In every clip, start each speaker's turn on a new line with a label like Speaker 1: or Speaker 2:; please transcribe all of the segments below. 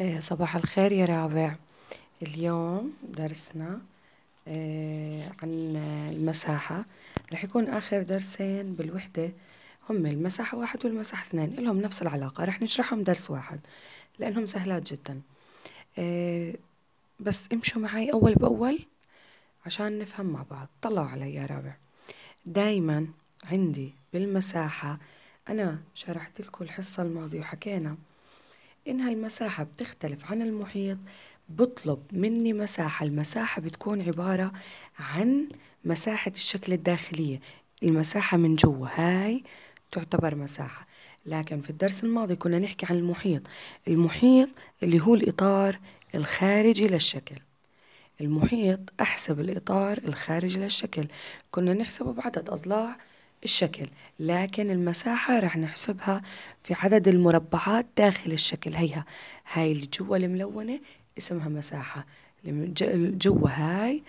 Speaker 1: آه، صباح الخير يا رابع اليوم درسنا آه، عن المساحة رح يكون آخر درسين بالوحدة هم المساحة واحد والمساحة اثنين إلهم نفس العلاقة رح نشرحهم درس واحد لأنهم سهلات جدا آه، بس امشوا معي أول بأول عشان نفهم مع بعض طلعوا علي يا رابع دايما عندي بالمساحة أنا شرحت لكم الحصة الماضية وحكينا إنها المساحة بتختلف عن المحيط بطلب مني مساحة المساحة بتكون عبارة عن مساحة الشكل الداخلية المساحة من جوا هاي تعتبر مساحة لكن في الدرس الماضي كنا نحكي عن المحيط المحيط اللي هو الإطار الخارجي للشكل المحيط أحسب الإطار الخارجي للشكل كنا نحسبه بعدد أضلاع الشكل لكن المساحة رح نحسبها في عدد المربعات داخل الشكل هيها هاي اللي جوا الملونة اسمها مساحة جوا هاي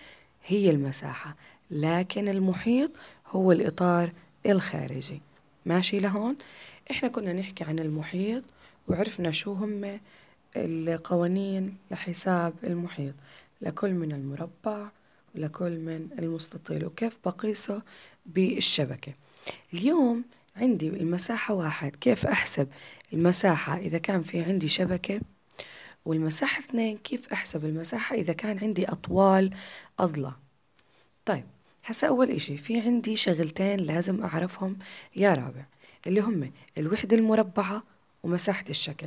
Speaker 1: هي المساحة لكن المحيط هو الإطار الخارجي ماشي لهون إحنا كنا نحكي عن المحيط وعرفنا شو هم القوانين لحساب المحيط لكل من المربع ولكل من المستطيل وكيف بقيسه بالشبكه اليوم عندي المساحة واحد كيف أحسب المساحة إذا كان في عندي شبكة والمساحة اثنين كيف أحسب المساحة إذا كان عندي أطوال أضلع طيب هسا أول إشي في عندي شغلتين لازم أعرفهم يا رابع اللي هم الوحدة المربعة ومساحة الشكل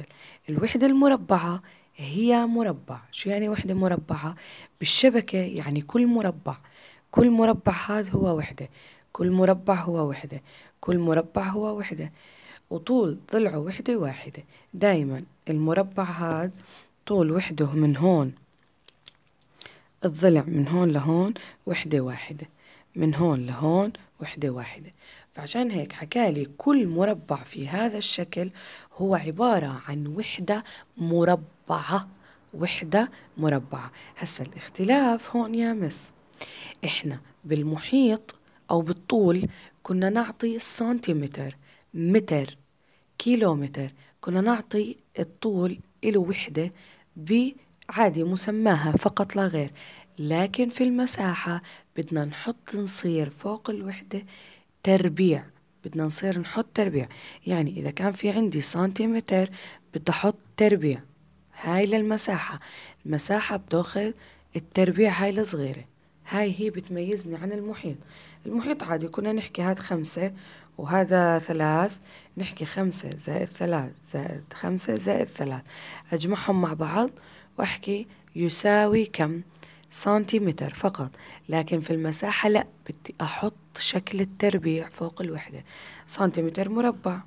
Speaker 1: الوحدة المربعة هي مربع شو يعني وحدة مربعة بالشبكة يعني كل مربع كل مربع هذا هو وحدة كل مربع هو وحدة كل مربع هو وحدة وطول ضلعه وحدة واحدة دايما المربع هاد طول وحده من هون الضلع من هون لهون وحدة واحدة من هون لهون وحدة واحدة فعشان هيك حكالي كل مربع في هذا الشكل هو عبارة عن وحدة مربعة وحدة مربعة هسا الاختلاف هون يا مس احنا بالمحيط أو بالطول كنا نعطي سنتيمتر متر كيلومتر كنا نعطي الطول له وحدة بعادي مسماها فقط لا غير لكن في المساحة بدنا نحط نصير فوق الوحدة تربيع بدنا نصير نحط تربيع يعني إذا كان في عندي سنتيمتر بدي أحط تربيع هاي للمساحة المساحة بتاخذ التربيع هاي الصغيرة هاي هي بتميزني عن المحيط المحيط عادي كنا نحكي هذا خمسة وهذا ثلاث نحكي خمسة زائد ثلاث زائد خمسة زائد ثلاث أجمعهم مع بعض وأحكي يساوي كم سنتيمتر فقط لكن في المساحة لا بدي أحط شكل التربيع فوق الوحدة سنتيمتر مربع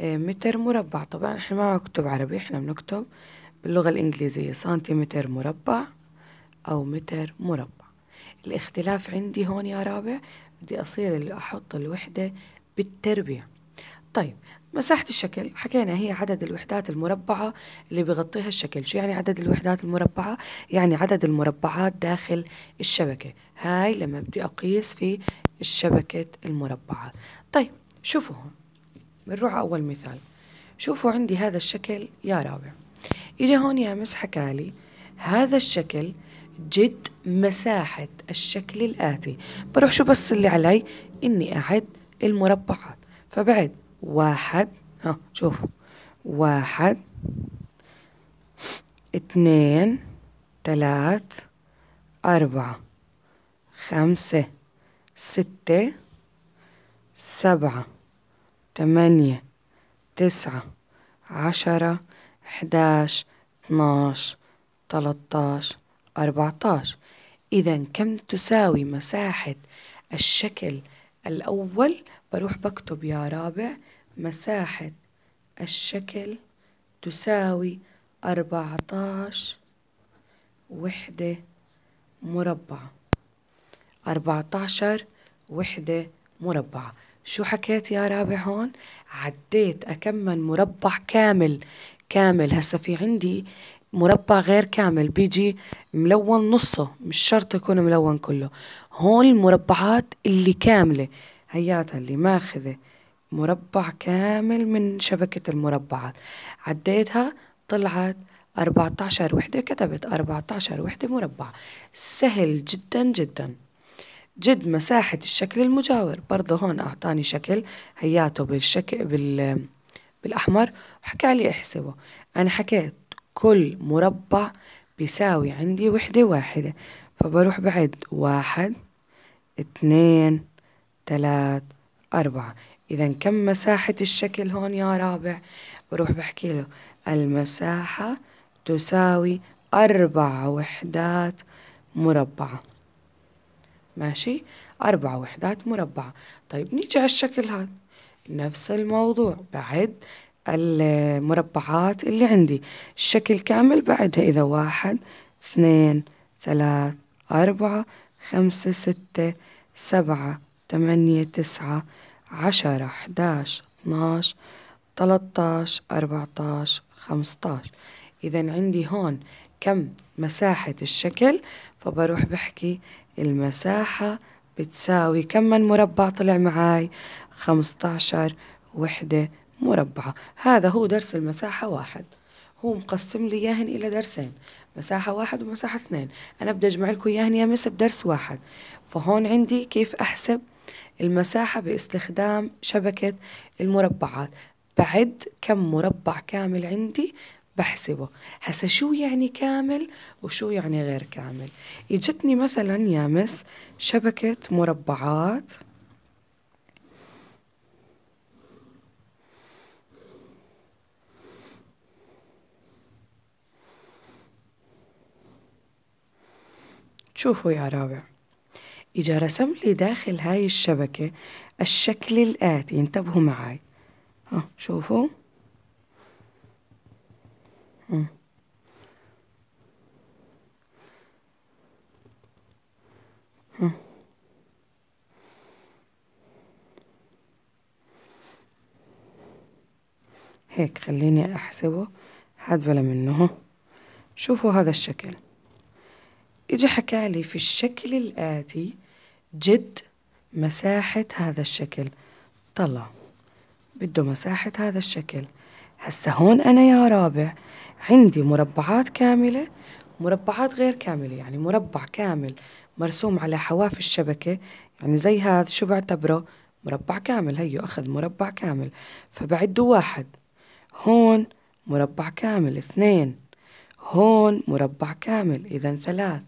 Speaker 1: إيه، متر مربع طبعا احنا ما نكتب عربي احنا بنكتب باللغة الإنجليزية سنتيمتر مربع أو متر مربع الاختلاف عندي هون يا رابع بدي أصير اللي أحط الوحدة بالتربيع طيب مساحة الشكل حكينا هي عدد الوحدات المربعة اللي بغطيها الشكل شو يعني عدد الوحدات المربعة؟ يعني عدد المربعات داخل الشبكة هاي لما بدي أقيس في الشبكة المربعة طيب شوفوا هون بنروح أول مثال شوفوا عندي هذا الشكل يا رابع إجا هون يا مس حكالي هذا الشكل جد مساحة الشكل الآتي بروح شو بس اللي علي إني أعد المربعات فبعد واحد ها شوفوا واحد اثنين ثلاث أربعة خمسة ستة سبعة ثمانية تسعة عشرة احداش 12 تلتاش 14 إذا كم تساوي مساحة الشكل الأول بروح بكتب يا رابع مساحة الشكل تساوي 14 وحدة مربعة 14 وحدة مربعة شو حكيت يا رابع هون عديت أكمل مربع كامل كامل هسا في عندي مربع غير كامل بيجي ملون نصه مش شرط يكون ملون كله هون المربعات اللي كاملة هياتها اللي ماخذة مربع كامل من شبكة المربعات عديتها طلعت 14 وحدة كتبت 14 وحدة مربع سهل جدا جدا جد مساحة الشكل المجاور برضه هون أعطاني شكل هياته بالشكل بال بالأحمر وحكى لي احسبه أنا حكيت كل مربع بيساوي عندي وحدة واحدة فبروح بعد واحد اتنين تلات أربعة إذا كم مساحة الشكل هون يا رابع بروح بحكي له المساحة تساوي أربع وحدات مربعة ماشي أربع وحدات مربعة طيب نيجي على الشكل هذا نفس الموضوع بعد المربعات اللي عندي الشكل كامل بعدها إذا واحد اثنين ثلاث أربعة خمسة ستة سبعة ثمانية تسعة عشرة أحداش اثناش تلتاش أربعتاش خمستاش إذا عندي هون كم مساحة الشكل فبروح بحكي المساحة بتساوي كم من مربع طلع معاي خمستاشر وحدة مربعة هذا هو درس المساحة واحد هو مقسم لي إياهن إلى درسين مساحة واحد ومساحة اثنين أنا بدي أجمع لكم إياهن يا مس بدرس واحد فهون عندي كيف أحسب المساحة باستخدام شبكة المربعات بعد كم مربع كامل عندي بحسبه هسا شو يعني كامل وشو يعني غير كامل اجتني مثلا يا مس شبكة مربعات شوفوا يا رابع إجا رسم لي داخل هاي الشبكة الشكل الآتي انتبهوا معي ها شوفوا ها. هيك خليني أحسبه حد بلا منه شوفوا هذا الشكل إجا حكى لي في الشكل الآتي جد مساحة هذا الشكل طلع بده مساحة هذا الشكل هسا هون أنا يا رابع عندي مربعات كاملة مربعات غير كاملة يعني مربع كامل مرسوم على حواف الشبكة يعني زي هذا شو بعتبره مربع كامل هيو أخذ مربع كامل فبعده واحد هون مربع كامل اثنين هون مربع كامل إذا ثلاث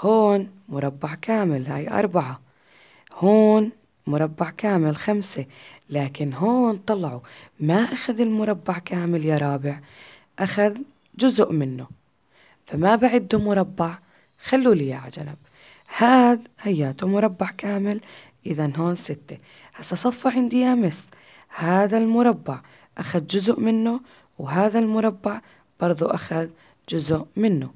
Speaker 1: هون مربع كامل هاي أربعة هون مربع كامل خمسة لكن هون طلعوا ما أخذ المربع كامل يا رابع أخذ جزء منه فما بعده مربع خلوا لي على جنب هذا هياته مربع كامل إذا هون ستة هسا صفى عندي يا مس هذا المربع أخذ جزء منه وهذا المربع برضو أخذ جزء منه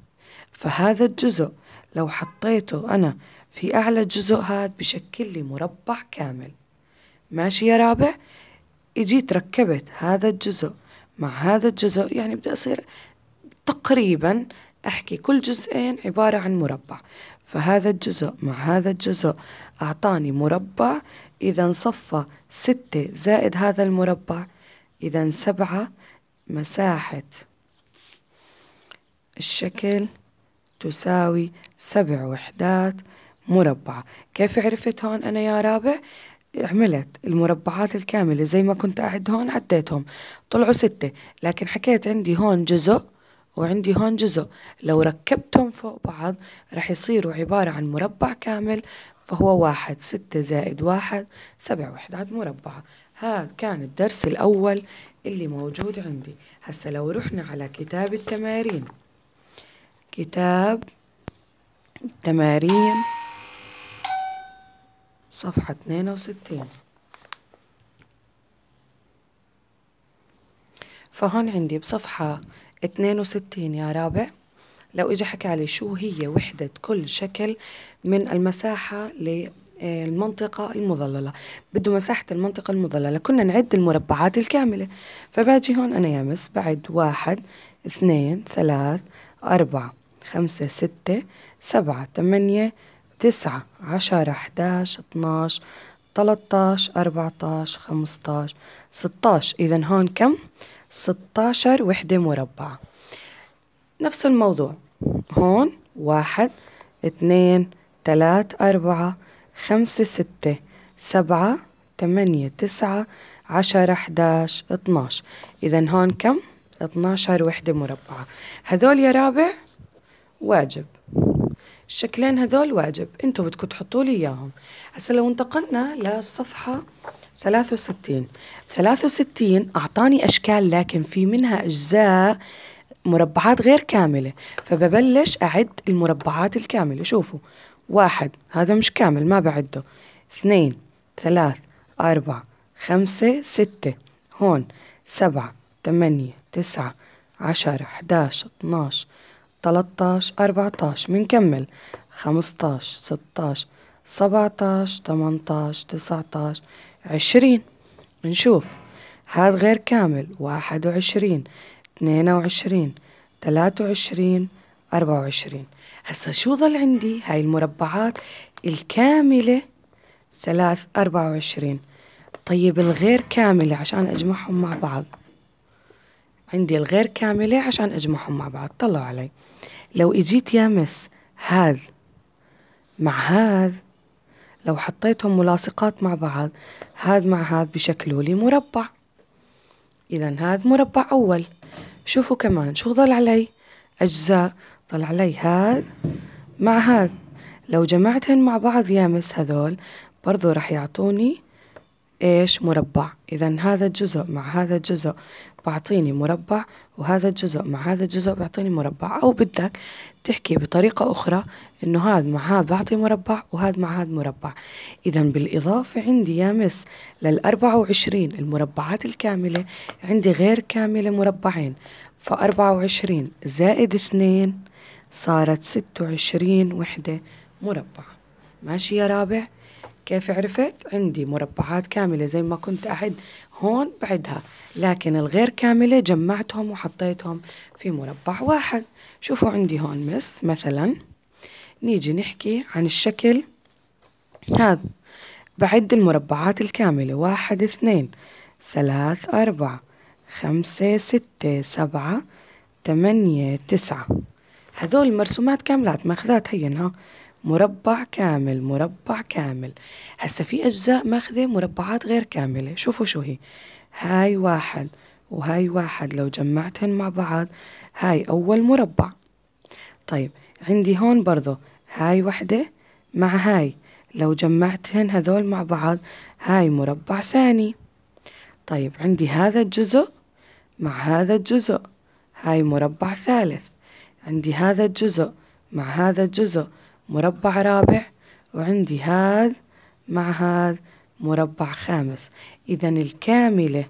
Speaker 1: فهذا الجزء لو حطيته أنا في أعلى الجزء هاد بشكل لي مربع كامل ماشي يا رابع اجيت ركبت هذا الجزء مع هذا الجزء يعني بدي أصير تقريبا أحكي كل جزئين عبارة عن مربع فهذا الجزء مع هذا الجزء أعطاني مربع إذا صفى ستة زائد هذا المربع إذا سبعة مساحة الشكل تساوي سبع وحدات مربعة كيف عرفت هون أنا يا رابع عملت المربعات الكاملة زي ما كنت أعد هون عديتهم طلعوا ستة لكن حكيت عندي هون جزء وعندي هون جزء لو ركبتهم فوق بعض رح يصيروا عبارة عن مربع كامل فهو واحد ستة زائد واحد سبع وحدات مربعة هذا كان الدرس الأول اللي موجود عندي هسا لو رحنا على كتاب التمارين كتاب تمارين صفحة 62 فهون عندي بصفحة 62 يا رابع لو اجى حكى لي شو هي وحدة كل شكل من المساحة للمنطقة المظللة بده مساحة المنطقة المظللة كنا نعد المربعات الكاملة فباجي هون أنا يامس بعد واحد اثنين ثلاث أربعة خمسة ستة سبعة تمانية تسعة عشرة حداش اتناش تلتاش أربعتاش خمستاش ستاش إذا هون كم؟ ستاشر وحدة مربعة نفس الموضوع هون واحد اثنين ثلاث أربعة خمسة ستة سبعة تمانية تسعة عشرة حداش اتناش إذا هون كم؟ اتناشر وحدة مربعة هذول يا رابع واجب الشكلين هذول واجب انتوا بدكم تحطوا لي اياهم هسا لو انتقلنا للصفحه 63 63 اعطاني اشكال لكن في منها اجزاء مربعات غير كامله فببلش اعد المربعات الكامله شوفوا واحد هذا مش كامل ما بعده اثنين ثلاث أربعة خمسة ستة هون سبعة تمانية تسعة عشرة احداش اتناش 13 14 بنكمل 15 16 17 18 19 20 نشوف هذا غير كامل 21 22 23 24 هسا شو ظل عندي هاي المربعات الكاملة ثلاث أربعة وعشرين طيب الغير كاملة عشان أجمعهم مع بعض عندي الغير كاملة عشان أجمعهم مع بعض طلعوا علي لو إجيت يامس هذا مع هذا لو حطيتهم ملاصقات مع بعض هذا مع هذا بشكلوا لي مربع إذا هذا مربع أول شوفوا كمان شو ضل علي أجزاء ضل علي هذا مع هذا لو جمعتهن مع بعض يامس هذول برضو رح يعطوني إيش مربع إذا هذا الجزء مع هذا الجزء بعطيني مربع وهذا الجزء مع هذا الجزء بعطيني مربع أو بدك تحكي بطريقة أخرى إنه هذا مع هذا بعطي مربع وهذا مع هذا مربع إذا بالإضافة عندي يا مس للأربعة وعشرين المربعات الكاملة عندي غير كاملة مربعين فأربعة وعشرين زائد اثنين صارت ستة وعشرين وحدة مربع ماشي يا رابع؟ كيف عرفت عندي مربعات كاملة زي ما كنت أعد هون بعدها لكن الغير كاملة جمعتهم وحطيتهم في مربع واحد شوفوا عندي هون مس مثلا نيجي نحكي عن الشكل هذا بعد المربعات الكاملة واحد اثنين ثلاث أربعة خمسة ستة سبعة تمانية تسعة هذول المرسومات كاملات ماخذات هينها مربع كامل مربع كامل هسا في أجزاء ماخذة مربعات غير كاملة شوفوا شو هي هاي واحد وهاي واحد لو جمعتهن مع بعض هاي أول مربع طيب عندي هون برضو هاي وحدة مع هاي لو جمعتهن هذول مع بعض هاي مربع ثاني طيب عندي هذا الجزء مع هذا الجزء هاي مربع ثالث عندي هذا الجزء مع هذا الجزء مربع رابع وعندي هذا مع هذا مربع خامس إذا الكاملة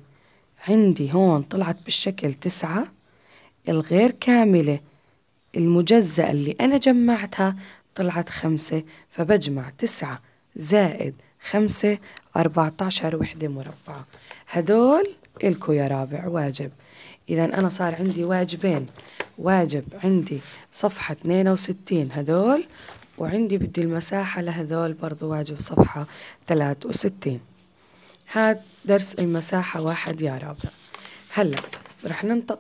Speaker 1: عندي هون طلعت بالشكل تسعة الغير كاملة المجزأة اللي أنا جمعتها طلعت خمسة فبجمع تسعة زائد خمسة أربعة عشر وحدة مربعة هدول إلكو يا رابع واجب إذا أنا صار عندي واجبين واجب عندي صفحة 62 هدول وعندي بدي المساحة لهذول برضو واجب صفحة 63 هاد درس المساحة واحد يا رابع هلأ رح ننطق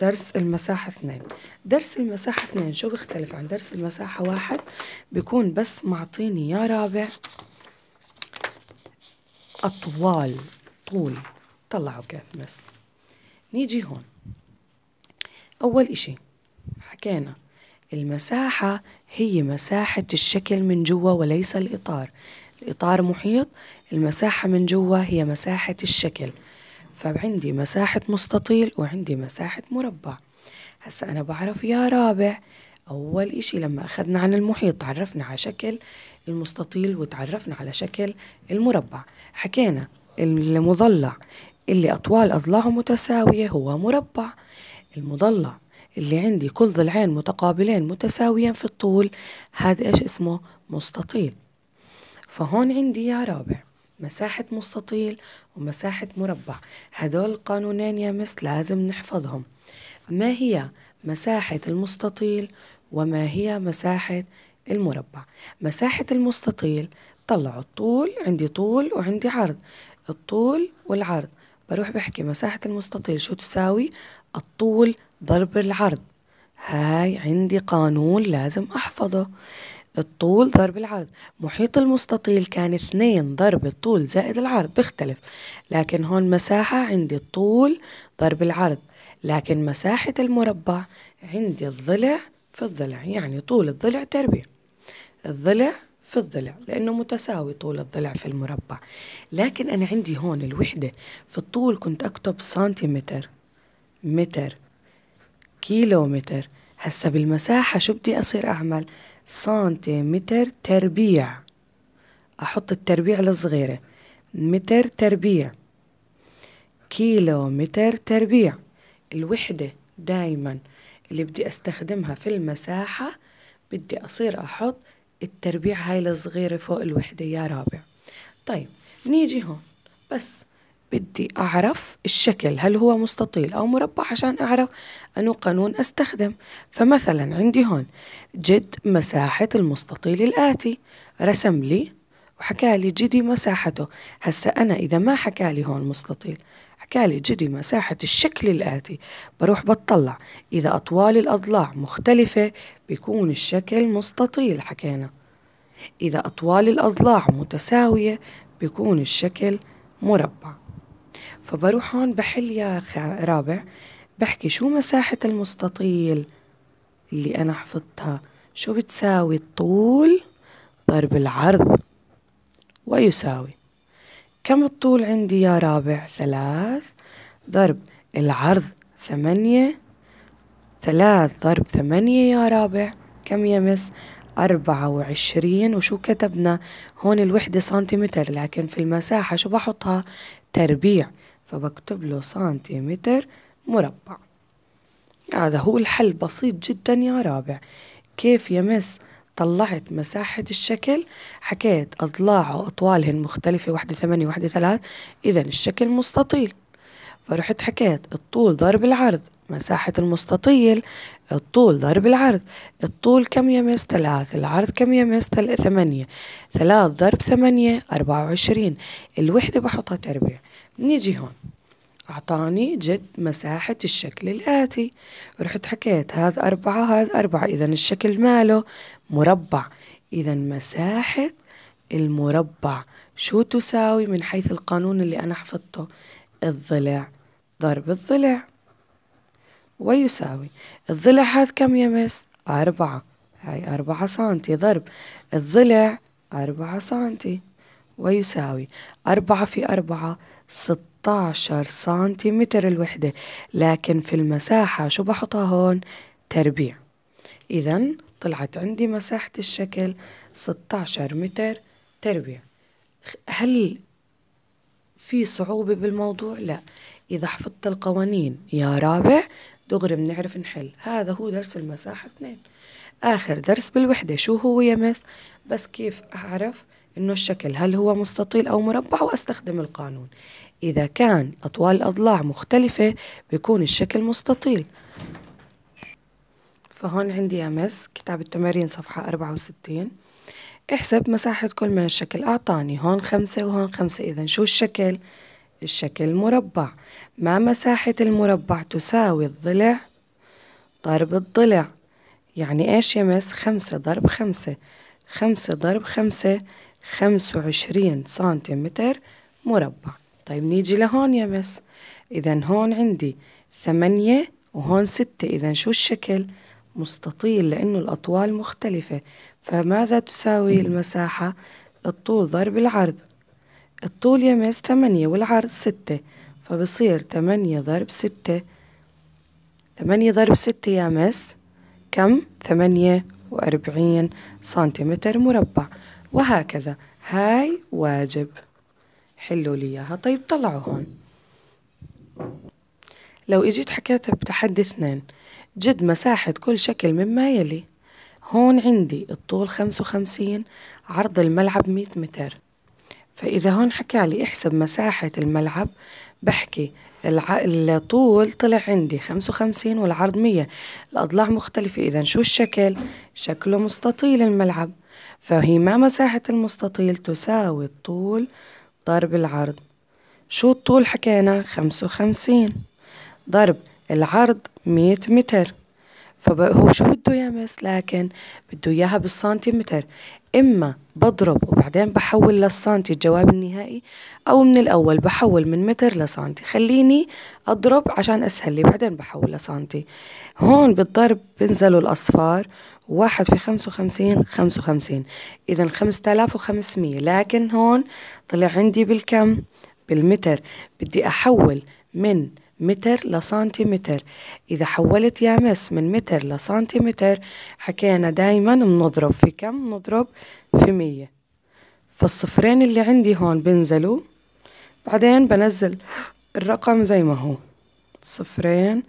Speaker 1: درس المساحة اثنين درس المساحة اثنين شو بيختلف عن درس المساحة واحد بيكون بس معطيني يا رابع أطوال طول طلعوا كيف بس نيجي هون أول إشي حكينا المساحة هي مساحة الشكل من جوا وليس الإطار الإطار محيط المساحة من جوا هي مساحة الشكل فعندي مساحة مستطيل وعندي مساحة مربع هسا أنا بعرف يا رابع أول إشي لما أخذنا عن المحيط تعرفنا على شكل المستطيل وتعرفنا على شكل المربع حكينا المضلع اللي أطوال أضلاعه متساوية هو مربع المضلع اللي عندي كل ضلعين متقابلين متساويين في الطول هذا إيش اسمه مستطيل فهون عندي يا رابع مساحة مستطيل ومساحة مربع هدول القانونين يا مس لازم نحفظهم ما هي مساحة المستطيل وما هي مساحة المربع مساحة المستطيل طلعوا الطول عندي طول وعندي عرض الطول والعرض بروح بحكي مساحة المستطيل شو تساوي الطول ضرب العرض هاي عندي قانون لازم أحفظه الطول ضرب العرض محيط المستطيل كان اثنين ضرب الطول زائد العرض بيختلف لكن هون مساحة عندي الطول ضرب العرض لكن مساحة المربع عندي الضلع في الضلع يعني طول الضلع تربيع الضلع في الضلع لأنه متساوي طول الضلع في المربع لكن أنا عندي هون الوحدة في الطول كنت أكتب سنتيمتر متر كيلومتر هسا بالمساحة شو بدي أصير أعمل سنتيمتر تربيع أحط التربيع الصغيرة متر تربيع كيلومتر تربيع الوحدة دايما اللي بدي أستخدمها في المساحة بدي أصير أحط التربيع هاي الصغيرة فوق الوحدة يا رابع طيب نيجي هون بس بدي أعرف الشكل هل هو مستطيل أو مربع عشان أعرف أنه قانون أستخدم فمثلا عندي هون جد مساحة المستطيل الآتي رسم لي وحكى لي جدي مساحته هسا أنا إذا ما حكى لي هون مستطيل حكى لي جدي مساحة الشكل الآتي بروح بطلع إذا أطوال الأضلاع مختلفة بيكون الشكل مستطيل حكينا إذا أطوال الأضلاع متساوية بيكون الشكل مربع فبروح هون بحل يا رابع بحكي شو مساحة المستطيل اللي أنا حفظتها شو بتساوي الطول ضرب العرض ويساوي كم الطول عندي يا رابع ثلاث ضرب العرض ثمانية ثلاث ضرب ثمانية يا رابع كم يمس أربعة وعشرين وشو كتبنا هون الوحدة سنتيمتر لكن في المساحة شو بحطها تربيع فبكتب له سنتيمتر مربع هذا هو الحل بسيط جدا يا رابع كيف يا مس طلعت مساحة الشكل حكيت أضلاعه أطوالهن مختلفة واحدة ثمانية واحدة ثلاث إذا الشكل مستطيل فرحت حكيت الطول ضرب العرض مساحة المستطيل الطول ضرب العرض الطول كم يمس ثلاث العرض كم يمس ثمانية ثلاث ضرب ثمانية أربعة وعشرين الوحدة بحطها تربيع نيجي هون أعطاني جد مساحة الشكل الآتي رحت حكيت هذا أربعة هذا أربعة إذا الشكل ماله مربع إذا مساحة المربع شو تساوي من حيث القانون اللي أنا حفظته الضلع ضرب الضلع ويساوي الضلع هذا كم يمس أربعة هاي أربعة سنتي ضرب الضلع أربعة سنتي ويساوي أربعة في أربعة ستاشر سنتيمتر الوحدة لكن في المساحة شو بحطها هون تربيع إذا طلعت عندي مساحة الشكل ستاشر متر تربيع هل في صعوبة بالموضوع؟ لا إذا حفظت القوانين يا رابع دغري بنعرف نحل هذا هو درس المساحة اثنين آخر درس بالوحدة شو هو يا مس بس كيف أعرف إنه الشكل هل هو مستطيل أو مربع وأستخدم القانون إذا كان أطوال الأضلاع مختلفة بيكون الشكل مستطيل فهون عندي يا مس كتاب التمارين صفحة 64 احسب مساحة كل من الشكل أعطاني هون خمسة وهون خمسة إذا شو الشكل؟ الشكل مربع ما مساحة المربع تساوي الضلع ضرب الضلع يعني إيش يا مس خمسة ضرب خمسة خمسة ضرب خمسة خمسة وعشرين سنتيمتر مربع طيب نيجي لهون يا مس إذا هون عندي ثمانية وهون ستة إذا شو الشكل؟ مستطيل لأنه الأطوال مختلفة فماذا تساوي المساحة؟ الطول ضرب العرض الطول يا ماس تمانية والعرض ستة فبصير تمانية ضرب ستة تمانية ضرب ستة يا ماس كم ثمانية وأربعين سنتيمتر مربع وهكذا هاي واجب حلوا لي إياها طيب طلعوا هون لو إجيت حكيت بتحدي اثنين جد مساحة كل شكل مما يلي هون عندي الطول خمسة وخمسين عرض الملعب مية متر فإذا هون حكى لي احسب مساحة الملعب بحكي الع... الطول طلع عندي 55 والعرض 100 الأضلاع مختلفة إذا شو الشكل؟ شكله مستطيل الملعب فهي ما مساحة المستطيل تساوي الطول ضرب العرض شو الطول حكينا؟ 55 ضرب العرض 100 متر فهو شو بده يا مس لكن بده اياها بالسنتيمتر إما بضرب وبعدين بحول للسنتي الجواب النهائي أو من الأول بحول من متر لسنتي خليني أضرب عشان أسهل لي بعدين بحول لسنتي هون بالضرب بنزلوا الأصفار واحد في خمسة وخمسين خمسة وخمسين إذا خمسة آلاف وخمسمية لكن هون طلع عندي بالكم بالمتر بدي أحول من متر لسنتيمتر إذا حولت يا مس من متر لسنتيمتر حكينا دايما بنضرب في كم نضرب في مية فالصفرين اللي عندي هون بنزلوا بعدين بنزل الرقم زي ما هو صفرين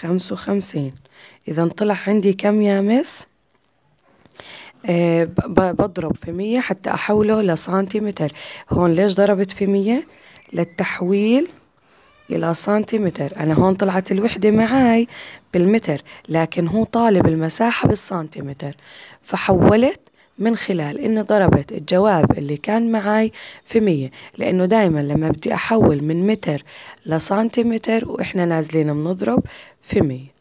Speaker 1: خمسة وخمسين إذا طلع عندي كم يا مس؟ أه بضرب في مية حتى أحوله لسنتيمتر هون ليش ضربت في مية؟ للتحويل إلى سنتيمتر أنا هون طلعت الوحدة معاي بالمتر لكن هو طالب المساحة بالسنتيمتر فحولت من خلال إني ضربت الجواب اللي كان معاي في مية لأنه دايما لما بدي أحول من متر لسنتيمتر وإحنا نازلين بنضرب في مية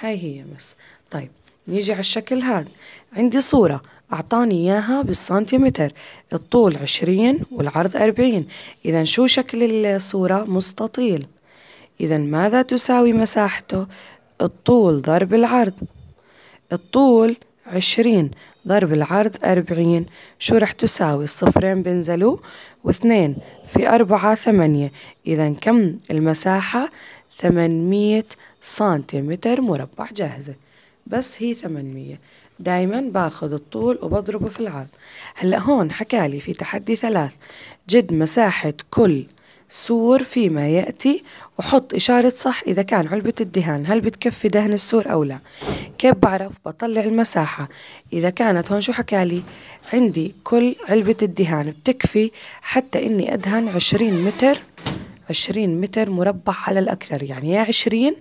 Speaker 1: هاي هي مس طيب نيجي على الشكل هذا عندي صورة أعطاني إياها بالسنتيمتر الطول عشرين والعرض أربعين إذا شو شكل الصورة مستطيل إذا ماذا تساوي مساحته الطول ضرب العرض الطول عشرين ضرب العرض أربعين شو رح تساوي الصفرين بينزلوا واثنين في أربعة ثمانية إذا كم المساحة ثمانمية سنتيمتر مربع جاهزة بس هي ثمانمية دايما باخذ الطول وبضربه في العرض هلأ هون حكالي في تحدي ثلاث جد مساحة كل سور فيما يأتي وحط إشارة صح إذا كان علبة الدهان هل بتكفي دهن السور أو لا كيف بعرف بطلع المساحة إذا كانت هون شو حكالي عندي كل علبة الدهان بتكفي حتى إني أدهن عشرين متر عشرين متر مربع على الأكثر يعني يا عشرين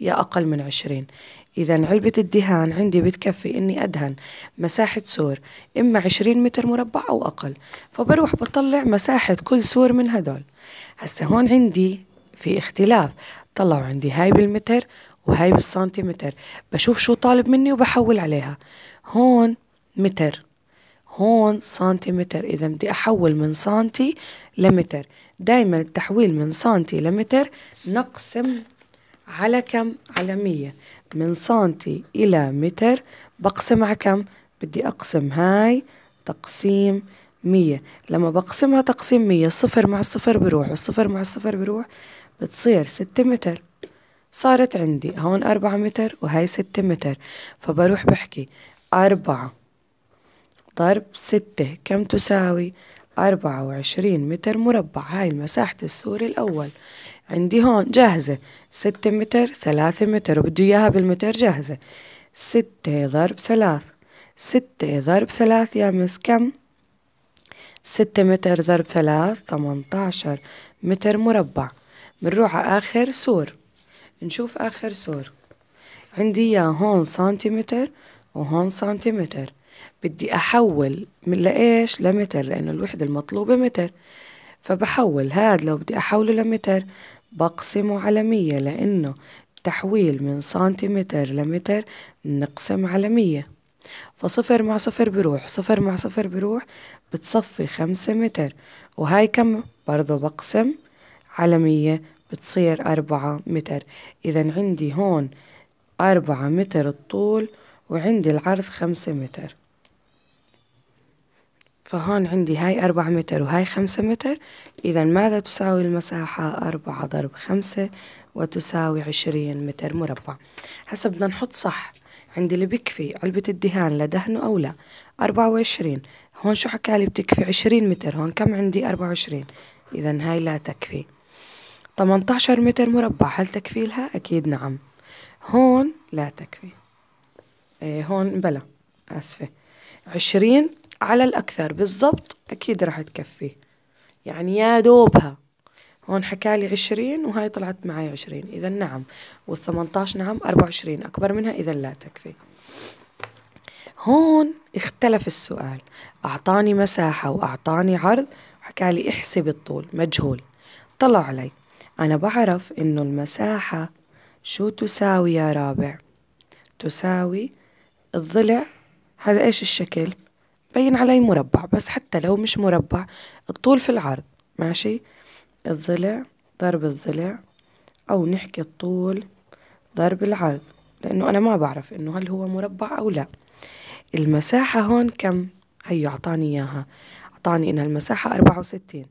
Speaker 1: يا أقل من عشرين إذا علبة الدهان عندي بتكفي إني أدهن مساحة سور إما 20 متر مربع أو أقل فبروح بطلع مساحة كل سور من هدول هسا هون عندي في اختلاف طلعوا عندي هاي بالمتر وهاي بالسنتيمتر بشوف شو طالب مني وبحول عليها هون متر هون سنتيمتر إذا بدي أحول من سنتي لمتر دايما التحويل من سنتي لمتر نقسم على كم على مية من سنتي إلى متر بقسم على كم؟ بدي أقسم هاي تقسيم مية لما بقسمها تقسيم مية الصفر مع الصفر بروح والصفر مع الصفر بروح بتصير ستة متر صارت عندي هون أربعة متر وهاي ستة متر فبروح بحكي أربعة ضرب ستة كم تساوي أربعة وعشرين متر مربع هاي مساحة السور الأول عندي هون جاهزة ستة متر ثلاثة متر وبده إياها بالمتر جاهزة ستة ضرب ثلاث ستة ضرب ثلاث يا مس كم؟ ستة متر ضرب ثلاث تمنتاشر متر مربع بنروح على آخر سور نشوف آخر سور عندي إياه هون سنتيمتر وهون سنتيمتر بدي أحول من لإيش لمتر لأنه الوحدة المطلوبة متر فبحول هاد لو بدي أحوله لمتر بقسمه على مية لأنه تحويل من سنتيمتر لمتر نقسم على مية فصفر مع صفر بروح صفر مع صفر بروح بتصفي خمسة متر وهاي كم برضو بقسم على مية بتصير أربعة متر إذا عندي هون أربعة متر الطول وعندي العرض خمسة متر فهون عندي هاي أربعة متر وهاي خمسة متر إذا ماذا تساوي المساحة أربعة ضرب خمسة وتساوي عشرين متر مربع هسا بدنا نحط صح عندي اللي بكفي علبة الدهان لدهنه أو لا أربعة وعشرين هون شو حكالي بتكفي عشرين متر هون كم عندي أربعة وعشرين إذا هاي لا تكفي تمنتاشر متر مربع هل تكفي لها؟ أكيد نعم هون لا تكفي إيه هون بلا آسفة عشرين على الأكثر بالضبط أكيد راح تكفي يعني يا دوبها هون حكالي عشرين وهاي طلعت معي عشرين إذا نعم والثمنتاش نعم أربعة وعشرين أكبر منها إذا لا تكفي هون اختلف السؤال أعطاني مساحة وأعطاني عرض حكالي احسب الطول مجهول طلع علي أنا بعرف إنه المساحة شو تساوي يا رابع تساوي الضلع هذا إيش الشكل بين علي مربع بس حتى لو مش مربع الطول في العرض ماشي الضلع ضرب الضلع أو نحكي الطول ضرب العرض لأنه أنا ما بعرف إنه هل هو مربع أو لا المساحة هون كم هي أعطاني إياها أعطاني انها المساحة أربعة وستين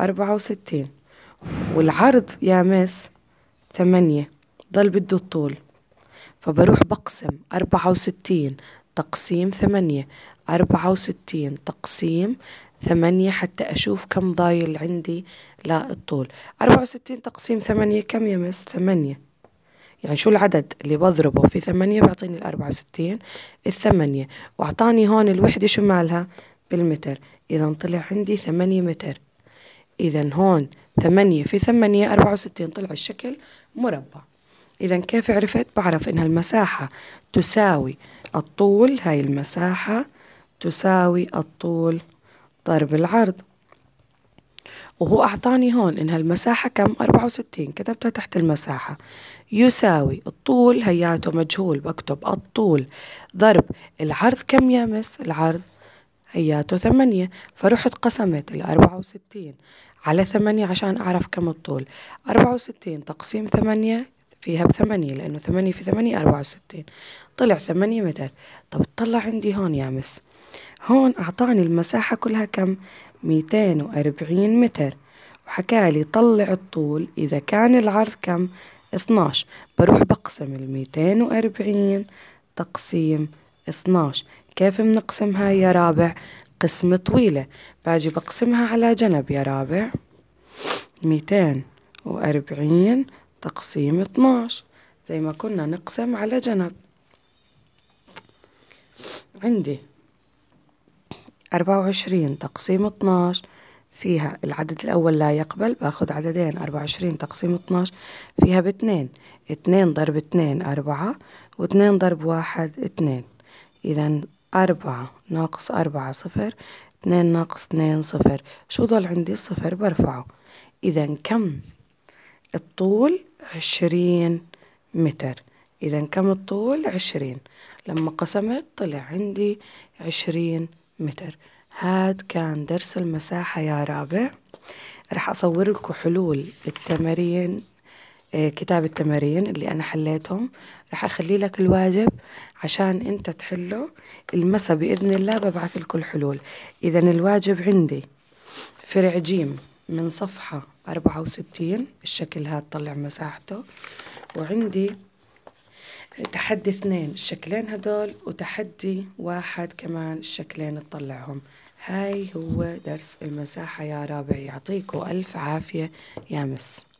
Speaker 1: أربعة وستين والعرض يا مس ثمانية ضل بده الطول فبروح بقسم أربعة وستين تقسيم ثمانية أربعة وستين تقسيم ثمانية حتى أشوف كم ضايل عندي للطول أربعة وستين تقسيم ثمانية كم يمس ثمانية يعني شو العدد اللي بضربه في ثمانية بيعطيني الأربعة وستين الثمانية وأعطاني هون الوحدة شو مالها بالمتر إذا طلع عندي ثمانية متر إذا هون ثمانية في ثمانية أربعة وستين طلع الشكل مربع إذا كيف عرفت؟ بعرف إن المساحة تساوي الطول هاي المساحة تساوي الطول ضرب العرض وهو أعطاني هون إن هالمساحة كم 64 كتبتها تحت المساحة يساوي الطول هياته مجهول بكتب الطول ضرب العرض كم يا مس العرض هياته ثمانية فرحت قسمت ال 64 على ثمانية عشان أعرف كم الطول 64 تقسيم ثمانية فيها بثمانية لأنه ثمانية في ثمانية أربعة وستين طلع ثمانية متر طب اطلع عندي هون يا مس هون أعطاني المساحة كلها كم ميتين وأربعين متر وحكالي طلع الطول إذا كان العرض كم اثناش بروح بقسم ال وأربعين تقسيم اثناش كيف بنقسمها يا رابع قسمة طويلة باجي بقسمها على جنب يا رابع ميتين وأربعين تقسيم 12 زي ما كنا نقسم على جنب عندي 24 تقسيم 12 فيها العدد الأول لا يقبل بأخذ عددين 24 تقسيم 12 فيها باثنين 2 ضرب 4 أربعة 2 ضرب واحد 2 إذا أربعة ناقص أربعة صفر 2 ناقص 2 صفر شو ضل عندي الصفر برفعه إذا كم الطول عشرين متر إذا كم الطول عشرين لما قسمت طلع عندي عشرين متر هاد كان درس المساحة يا رابع رح أصور لكم حلول التمارين آه، كتاب التمارين اللي أنا حليتهم رح أخلي لك الواجب عشان أنت تحله المسا بإذن الله ببعث لكم الحلول إذا الواجب عندي فرع جيم من صفحة أربعة وستين الشكل هاد طلع مساحته وعندي تحدي اثنين الشكلين هدول وتحدي واحد كمان الشكلين تطلعهم هاي هو درس المساحة يا رابع يعطيكوا ألف عافية يا مس